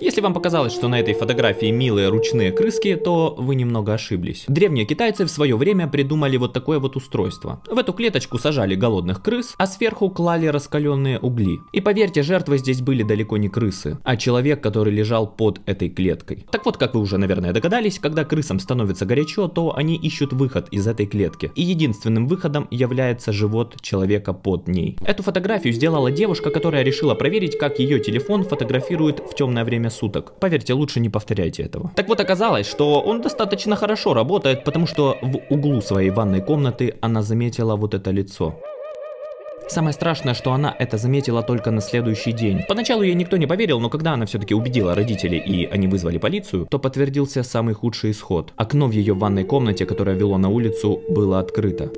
Если вам показалось, что на этой фотографии милые ручные крыски, то вы немного ошиблись. Древние китайцы в свое время придумали вот такое вот устройство. В эту клеточку сажали голодных крыс, а сверху клали раскаленные угли. И поверьте, жертвы здесь были далеко не крысы, а человек, который лежал под этой клеткой. Так вот, как вы уже, наверное, догадались, когда крысам становится горячо, то они ищут выход из этой клетки. И единственным выходом является живот человека под ней. Эту фотографию сделала девушка, которая решила проверить, как ее телефон фотографирует в темное время время суток. Поверьте, лучше не повторяйте этого. Так вот, оказалось, что он достаточно хорошо работает, потому что в углу своей ванной комнаты она заметила вот это лицо. Самое страшное, что она это заметила только на следующий день. Поначалу ей никто не поверил, но когда она все-таки убедила родителей и они вызвали полицию, то подтвердился самый худший исход. Окно в ее ванной комнате, которое вело на улицу, было открыто.